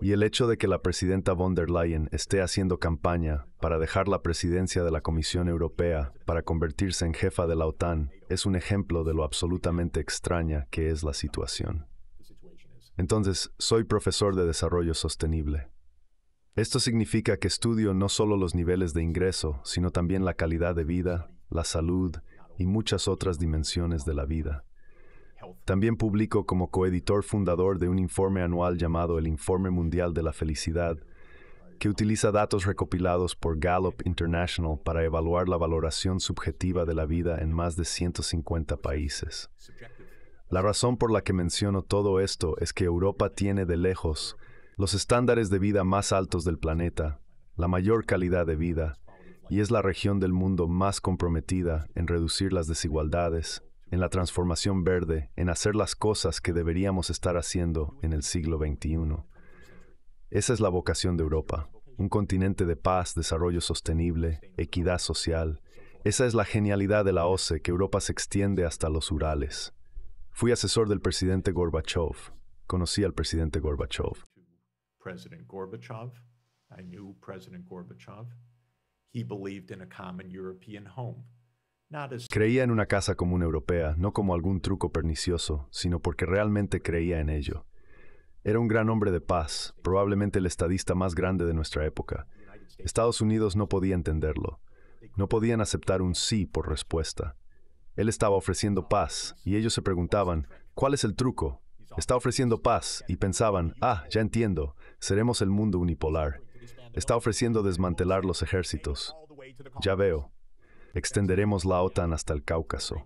S4: Y el hecho de que la presidenta von der Leyen esté haciendo campaña para dejar la presidencia de la Comisión Europea para convertirse en jefa de la OTAN es un ejemplo de lo absolutamente extraña que es la situación. Entonces, soy profesor de desarrollo sostenible. Esto significa que estudio no solo los niveles de ingreso, sino también la calidad de vida, la salud y muchas otras dimensiones de la vida. También publico como coeditor fundador de un informe anual llamado el Informe Mundial de la Felicidad, que utiliza datos recopilados por Gallup International para evaluar la valoración subjetiva de la vida en más de 150 países. La razón por la que menciono todo esto es que Europa tiene de lejos los estándares de vida más altos del planeta, la mayor calidad de vida, y es la región del mundo más comprometida en reducir las desigualdades, en la transformación verde, en hacer las cosas que deberíamos estar haciendo en el siglo XXI. Esa es la vocación de Europa, un continente de paz, desarrollo sostenible, equidad social. Esa es la genialidad de la OCE que Europa se extiende hasta los Urales. Fui asesor del presidente Gorbachev, conocí al presidente Gorbachev.
S5: Gorbachev. I knew President Gorbachev.
S4: Creía en una casa común europea, no como algún truco pernicioso, sino porque realmente creía en ello. Era un gran hombre de paz, probablemente el estadista más grande de nuestra época. Estados Unidos no podía entenderlo. No podían aceptar un sí por respuesta. Él estaba ofreciendo paz, y ellos se preguntaban, ¿cuál es el truco? Está ofreciendo paz y pensaban, ah, ya entiendo, seremos el mundo unipolar. Está ofreciendo desmantelar los ejércitos. Ya veo, extenderemos la OTAN hasta el Cáucaso.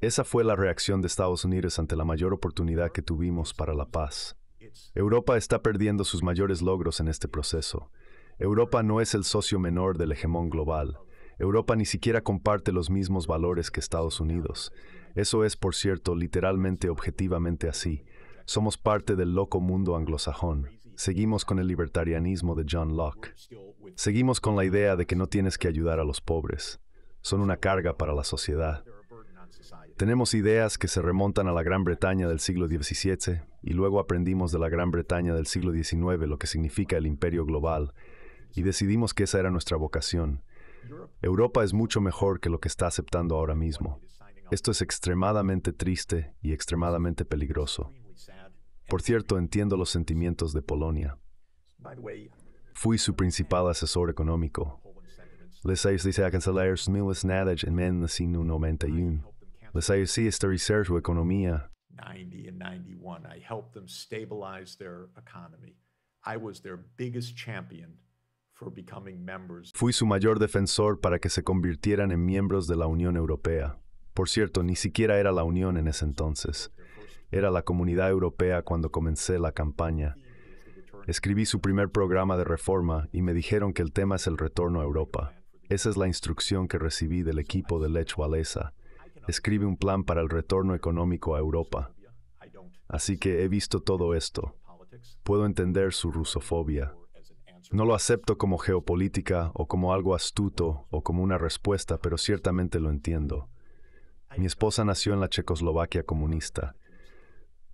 S4: Esa fue la reacción de Estados Unidos ante la mayor oportunidad que tuvimos para la paz. Europa está perdiendo sus mayores logros en este proceso. Europa no es el socio menor del hegemón global. Europa ni siquiera comparte los mismos valores que Estados Unidos. Eso es, por cierto, literalmente, objetivamente así. Somos parte del loco mundo anglosajón. Seguimos con el libertarianismo de John Locke. Seguimos con la idea de que no tienes que ayudar a los pobres. Son una carga para la sociedad. Tenemos ideas que se remontan a la Gran Bretaña del siglo XVII y luego aprendimos de la Gran Bretaña del siglo XIX lo que significa el imperio global y decidimos que esa era nuestra vocación. Europa es mucho mejor que lo que está aceptando ahora mismo. Esto es extremadamente triste y extremadamente peligroso. Por cierto, entiendo los sentimientos de Polonia. Fui su principal asesor económico. Les a cancelar en 1991. a su economía. Fui su mayor defensor para que se convirtieran en miembros de la Unión Europea. Por cierto, ni siquiera era la Unión en ese entonces. Era la Comunidad Europea cuando comencé la campaña. Escribí su primer programa de reforma y me dijeron que el tema es el retorno a Europa. Esa es la instrucción que recibí del equipo de Lech Walesa. Escribe un plan para el retorno económico a Europa. Así que he visto todo esto. Puedo entender su rusofobia. No lo acepto como geopolítica o como algo astuto o como una respuesta, pero ciertamente lo entiendo. Mi esposa nació en la Checoslovaquia comunista.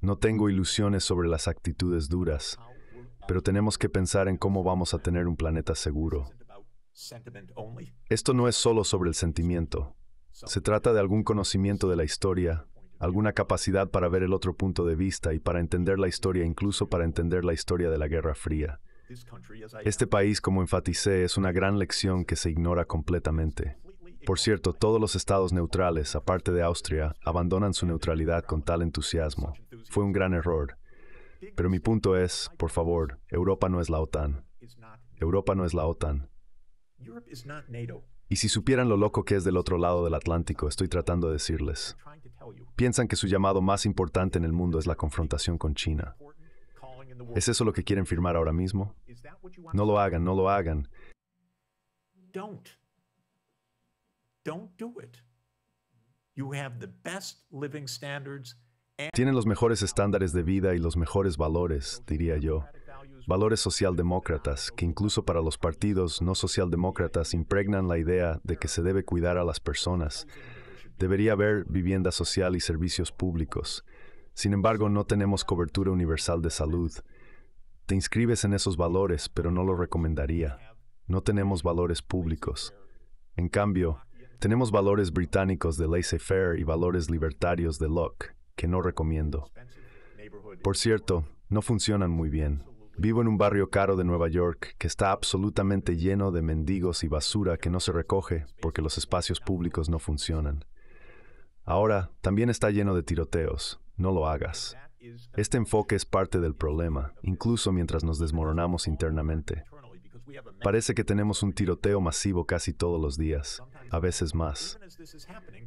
S4: No tengo ilusiones sobre las actitudes duras, pero tenemos que pensar en cómo vamos a tener un planeta seguro. Esto no es solo sobre el sentimiento. Se trata de algún conocimiento de la historia, alguna capacidad para ver el otro punto de vista y para entender la historia, incluso para entender la historia de la Guerra Fría. Este país, como enfaticé, es una gran lección que se ignora completamente. Por cierto, todos los estados neutrales, aparte de Austria, abandonan su neutralidad con tal entusiasmo. Fue un gran error. Pero mi punto es, por favor, Europa no es la OTAN. Europa no es la OTAN. Y si supieran lo loco que es del otro lado del Atlántico, estoy tratando de decirles. Piensan que su llamado más importante en el mundo es la confrontación con China. ¿Es eso lo que quieren firmar ahora mismo? No lo hagan, no lo hagan tienen los mejores estándares de vida y los mejores valores, diría yo. Valores socialdemócratas, que incluso para los partidos no socialdemócratas impregnan la idea de que se debe cuidar a las personas. Debería haber vivienda social y servicios públicos. Sin embargo, no tenemos cobertura universal de salud. Te inscribes en esos valores, pero no lo recomendaría. No tenemos valores públicos. En cambio, tenemos valores británicos de laissez-faire y valores libertarios de Locke, que no recomiendo. Por cierto, no funcionan muy bien. Vivo en un barrio caro de Nueva York que está absolutamente lleno de mendigos y basura que no se recoge porque los espacios públicos no funcionan. Ahora, también está lleno de tiroteos. No lo hagas. Este enfoque es parte del problema, incluso mientras nos desmoronamos internamente. Parece que tenemos un tiroteo masivo casi todos los días a veces más.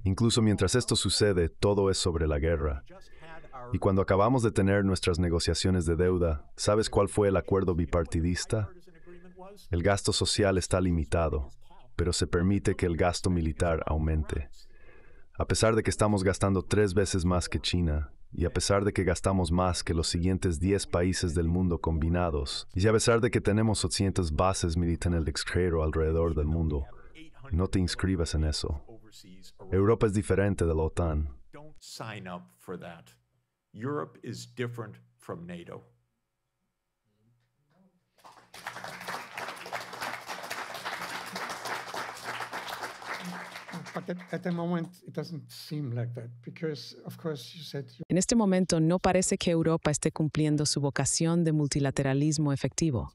S4: Incluso mientras esto sucede, todo es sobre la guerra. Y cuando acabamos de tener nuestras negociaciones de deuda, ¿sabes cuál fue el acuerdo bipartidista? El gasto social está limitado, pero se permite que el gasto militar aumente. A pesar de que estamos gastando tres veces más que China, y a pesar de que gastamos más que los siguientes 10 países del mundo combinados, y a pesar de que tenemos 800 bases militares en el extranjero alrededor del mundo, no te inscribas en eso. Europa es diferente de la OTAN.
S2: En este momento no parece que Europa esté cumpliendo su vocación de multilateralismo efectivo.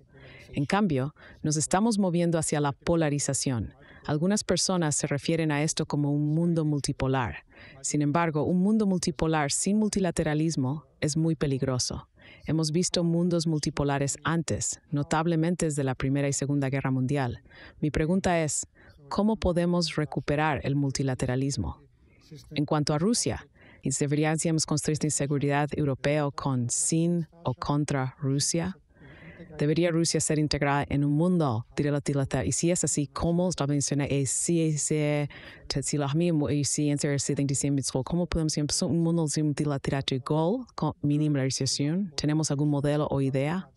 S2: En cambio, nos estamos moviendo hacia la polarización algunas personas se refieren a esto como un mundo multipolar. Sin embargo, un mundo multipolar sin multilateralismo es muy peligroso. Hemos visto mundos multipolares antes, notablemente desde la Primera y Segunda Guerra Mundial. Mi pregunta es, ¿cómo podemos recuperar el multilateralismo? En cuanto a Rusia, ¿deberíamos construir inseguridad europea con, sin o contra Rusia? ¿Debería Rusia ser integrada en un mundo? de la Y si es así, ¿cómo? está mencionado? Eh, es eh, si y si en así, ¿cómo podemos empezar un mundo sin dilatar igual con mínima ¿Tenemos algún modelo o idea?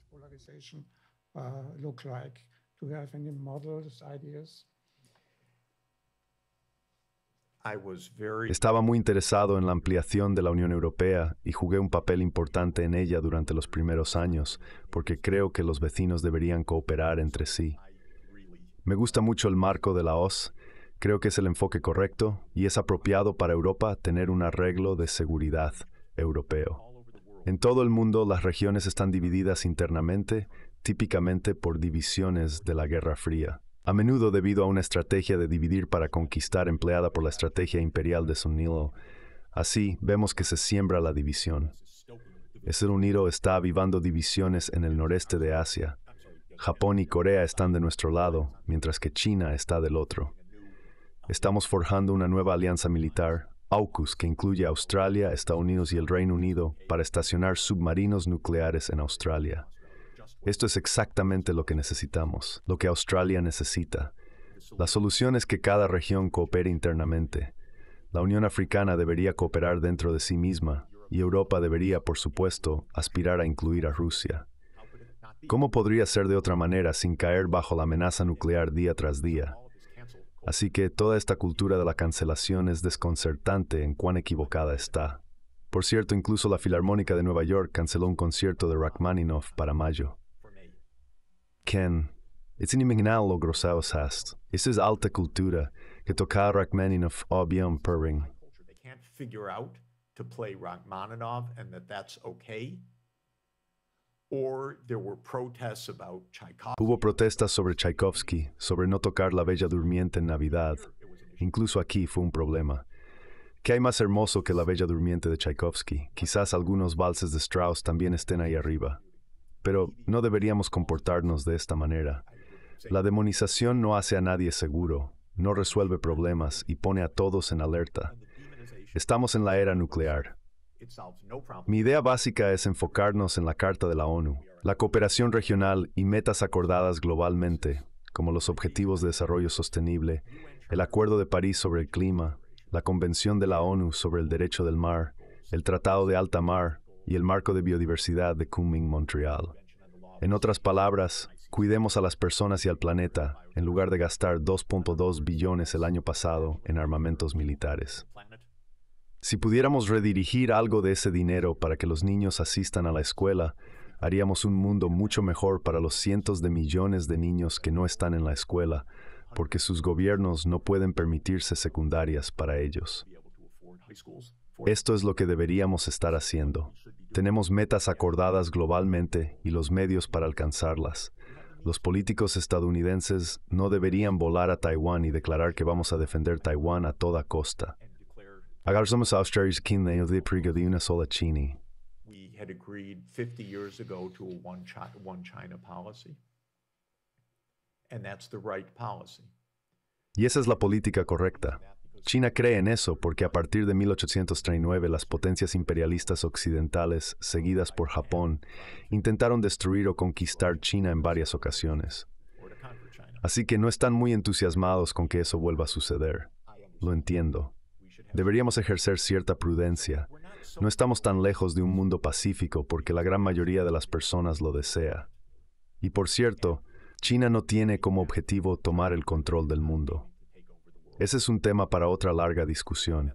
S4: Estaba muy interesado en la ampliación de la Unión Europea y jugué un papel importante en ella durante los primeros años, porque creo que los vecinos deberían cooperar entre sí. Me gusta mucho el marco de la OS, creo que es el enfoque correcto y es apropiado para Europa tener un arreglo de seguridad europeo. En todo el mundo las regiones están divididas internamente, típicamente por divisiones de la Guerra Fría a menudo debido a una estrategia de dividir para conquistar empleada por la estrategia imperial de Sun Así, vemos que se siembra la división. Unido está avivando divisiones en el noreste de Asia. Japón y Corea están de nuestro lado, mientras que China está del otro. Estamos forjando una nueva alianza militar, AUKUS, que incluye Australia, Estados Unidos y el Reino Unido, para estacionar submarinos nucleares en Australia. Esto es exactamente lo que necesitamos, lo que Australia necesita. La solución es que cada región coopere internamente. La Unión Africana debería cooperar dentro de sí misma y Europa debería, por supuesto, aspirar a incluir a Rusia. ¿Cómo podría ser de otra manera sin caer bajo la amenaza nuclear día tras día? Así que toda esta cultura de la cancelación es desconcertante en cuán equivocada está. Por cierto, incluso la Filarmónica de Nueva York canceló un concierto de Rachmaninoff para mayo ken. es is hast. alta cultura, que tocar Rachmaninoff obium purring.
S5: They can't Rachmaninoff and that that's Hubo
S4: protestas sobre Tchaikovsky, sobre no tocar La Bella Durmiente en Navidad. Incluso aquí fue un problema. ¿Qué hay más hermoso que La Bella Durmiente de Tchaikovsky? Quizás algunos valses de Strauss también estén ahí arriba. Pero no deberíamos comportarnos de esta manera. La demonización no hace a nadie seguro, no resuelve problemas y pone a todos en alerta. Estamos en la era nuclear. Mi idea básica es enfocarnos en la Carta de la ONU, la cooperación regional y metas acordadas globalmente, como los Objetivos de Desarrollo Sostenible, el Acuerdo de París sobre el Clima, la Convención de la ONU sobre el Derecho del Mar, el Tratado de Alta Mar, y el marco de biodiversidad de Kunming, Montreal. En otras palabras, cuidemos a las personas y al planeta en lugar de gastar 2.2 billones el año pasado en armamentos militares. Si pudiéramos redirigir algo de ese dinero para que los niños asistan a la escuela, haríamos un mundo mucho mejor para los cientos de millones de niños que no están en la escuela, porque sus gobiernos no pueden permitirse secundarias para ellos. Esto es lo que deberíamos estar haciendo, tenemos metas acordadas globalmente y los medios para alcanzarlas. Los políticos estadounidenses no deberían volar a Taiwán y declarar que vamos a defender Taiwán a toda costa. Y esa es la política correcta. China cree en eso porque a partir de 1839 las potencias imperialistas occidentales, seguidas por Japón, intentaron destruir o conquistar China en varias ocasiones. Así que no están muy entusiasmados con que eso vuelva a suceder. Lo entiendo. Deberíamos ejercer cierta prudencia. No estamos tan lejos de un mundo pacífico porque la gran mayoría de las personas lo desea. Y por cierto, China no tiene como objetivo tomar el control del mundo. Ese es un tema para otra larga discusión.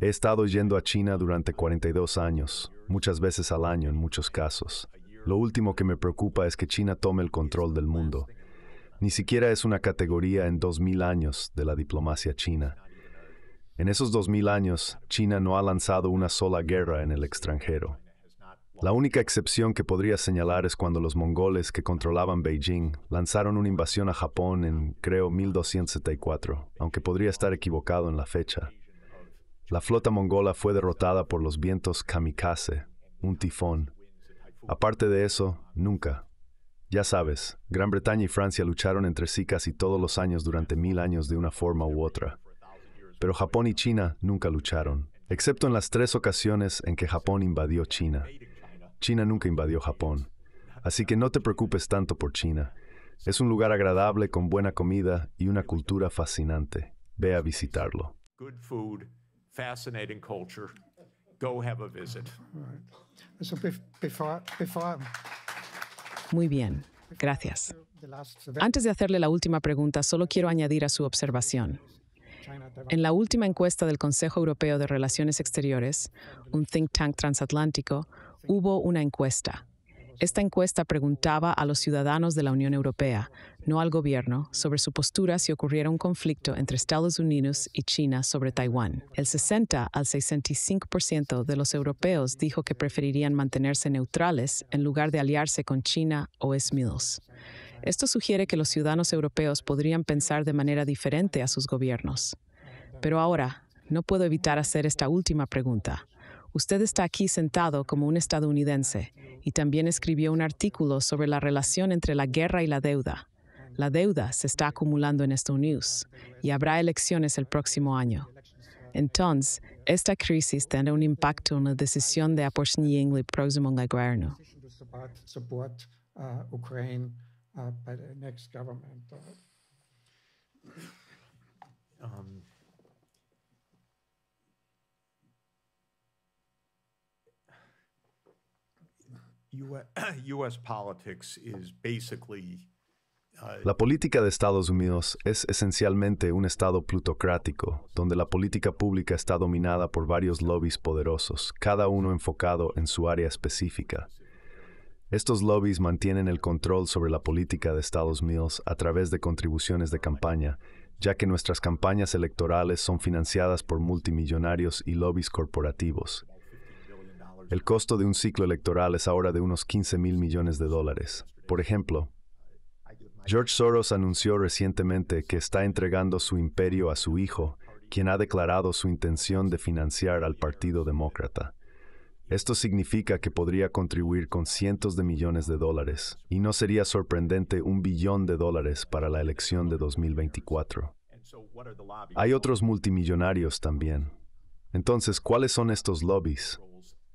S4: He estado yendo a China durante 42 años, muchas veces al año en muchos casos. Lo último que me preocupa es que China tome el control del mundo. Ni siquiera es una categoría en 2000 años de la diplomacia china. En esos 2000 años, China no ha lanzado una sola guerra en el extranjero. La única excepción que podría señalar es cuando los mongoles que controlaban Beijing lanzaron una invasión a Japón en, creo, 1274, aunque podría estar equivocado en la fecha. La flota mongola fue derrotada por los vientos kamikaze, un tifón. Aparte de eso, nunca. Ya sabes, Gran Bretaña y Francia lucharon entre sí casi todos los años durante mil años de una forma u otra. Pero Japón y China nunca lucharon, excepto en las tres ocasiones en que Japón invadió China. China nunca invadió Japón. Así que no te preocupes tanto por China. Es un lugar agradable con buena comida y una cultura fascinante. Ve a visitarlo.
S2: Muy bien, gracias. Antes de hacerle la última pregunta, solo quiero añadir a su observación. En la última encuesta del Consejo Europeo de Relaciones Exteriores, un think tank transatlántico, hubo una encuesta. Esta encuesta preguntaba a los ciudadanos de la Unión Europea, no al gobierno, sobre su postura si ocurriera un conflicto entre Estados Unidos y China sobre Taiwán. El 60 al 65% de los europeos dijo que preferirían mantenerse neutrales en lugar de aliarse con China o Unidos. Esto sugiere que los ciudadanos europeos podrían pensar de manera diferente a sus gobiernos. Pero ahora, no puedo evitar hacer esta última pregunta. Usted está aquí sentado como un estadounidense y también escribió un artículo sobre la relación entre la guerra y la deuda. La deuda se está acumulando en Estados Unidos y habrá elecciones el próximo año. Entonces, esta crisis tendrá un impacto en la decisión de apoyar el próximo gobierno.
S3: Uh, uh,
S5: Uh, la
S4: política de Estados Unidos es esencialmente un estado plutocrático, donde la política pública está dominada por varios lobbies poderosos, cada uno enfocado en su área específica. Estos lobbies mantienen el control sobre la política de Estados Unidos a través de contribuciones de campaña, ya que nuestras campañas electorales son financiadas por multimillonarios y lobbies corporativos, el costo de un ciclo electoral es ahora de unos 15 mil millones de dólares. Por ejemplo, George Soros anunció recientemente que está entregando su imperio a su hijo, quien ha declarado su intención de financiar al Partido Demócrata. Esto significa que podría contribuir con cientos de millones de dólares, y no sería sorprendente un billón de dólares para la elección de 2024. Hay otros multimillonarios también. Entonces, ¿cuáles son estos lobbies?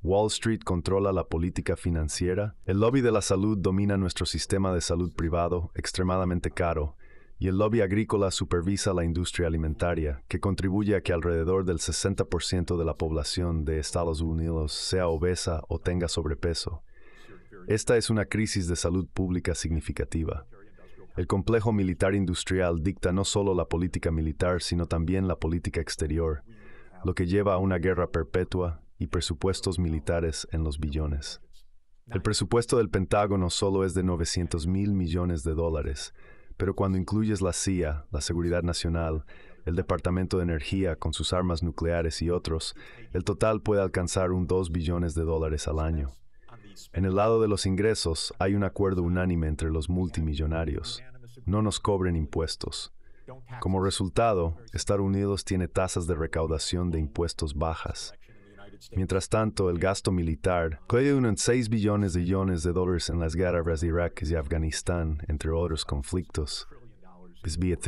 S4: Wall Street controla la política financiera, el lobby de la salud domina nuestro sistema de salud privado, extremadamente caro, y el lobby agrícola supervisa la industria alimentaria, que contribuye a que alrededor del 60% de la población de Estados Unidos sea obesa o tenga sobrepeso. Esta es una crisis de salud pública significativa. El complejo militar industrial dicta no solo la política militar, sino también la política exterior, lo que lleva a una guerra perpetua y presupuestos militares en los billones. El presupuesto del Pentágono solo es de 900 mil millones de dólares, pero cuando incluyes la CIA, la Seguridad Nacional, el Departamento de Energía con sus armas nucleares y otros, el total puede alcanzar un 2 billones de dólares al año. En el lado de los ingresos hay un acuerdo unánime entre los multimillonarios. No nos cobren impuestos. Como resultado, Estados Unidos tiene tasas de recaudación de impuestos bajas. Mientras tanto, el gasto militar, que unos 6 billones de millones de dólares en las guerras de Irak y Afganistán, entre otros conflictos, es pues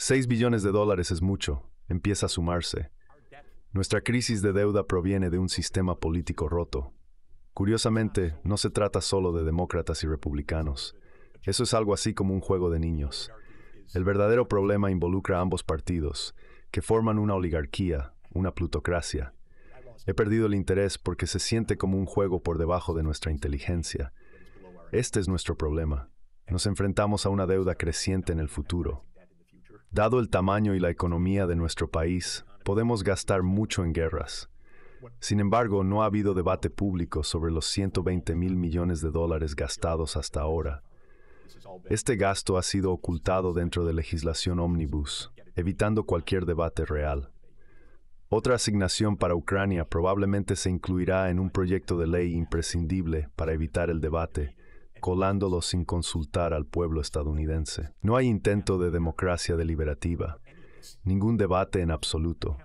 S4: 6 billones de dólares es mucho. Empieza a sumarse. Nuestra crisis de deuda proviene de un sistema político roto. Curiosamente, no se trata solo de demócratas y republicanos. Eso es algo así como un juego de niños. El verdadero problema involucra a ambos partidos, que forman una oligarquía, una plutocracia. He perdido el interés porque se siente como un juego por debajo de nuestra inteligencia. Este es nuestro problema. Nos enfrentamos a una deuda creciente en el futuro. Dado el tamaño y la economía de nuestro país, podemos gastar mucho en guerras. Sin embargo, no ha habido debate público sobre los 120 mil millones de dólares gastados hasta ahora este gasto ha sido ocultado dentro de legislación ómnibus, evitando cualquier debate real. Otra asignación para Ucrania probablemente se incluirá en un proyecto de ley imprescindible para evitar el debate, colándolo sin consultar al pueblo estadounidense. No hay intento de democracia deliberativa, ningún debate en absoluto.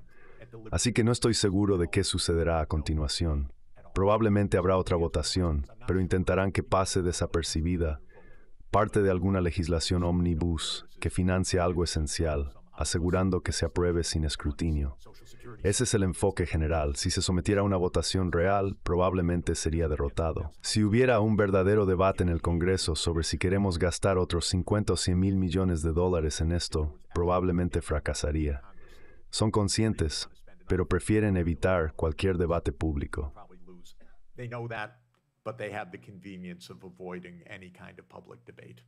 S4: Así que no estoy seguro de qué sucederá a continuación. Probablemente habrá otra votación, pero intentarán que pase desapercibida parte de alguna legislación omnibus que financia algo esencial, asegurando que se apruebe sin escrutinio. Ese es el enfoque general. Si se sometiera a una votación real, probablemente sería derrotado. Si hubiera un verdadero debate en el Congreso sobre si queremos gastar otros 50 o 100 mil millones de dólares en esto, probablemente fracasaría. Son conscientes, pero prefieren evitar cualquier debate público.
S5: but they have the convenience of avoiding
S4: any kind of public debate.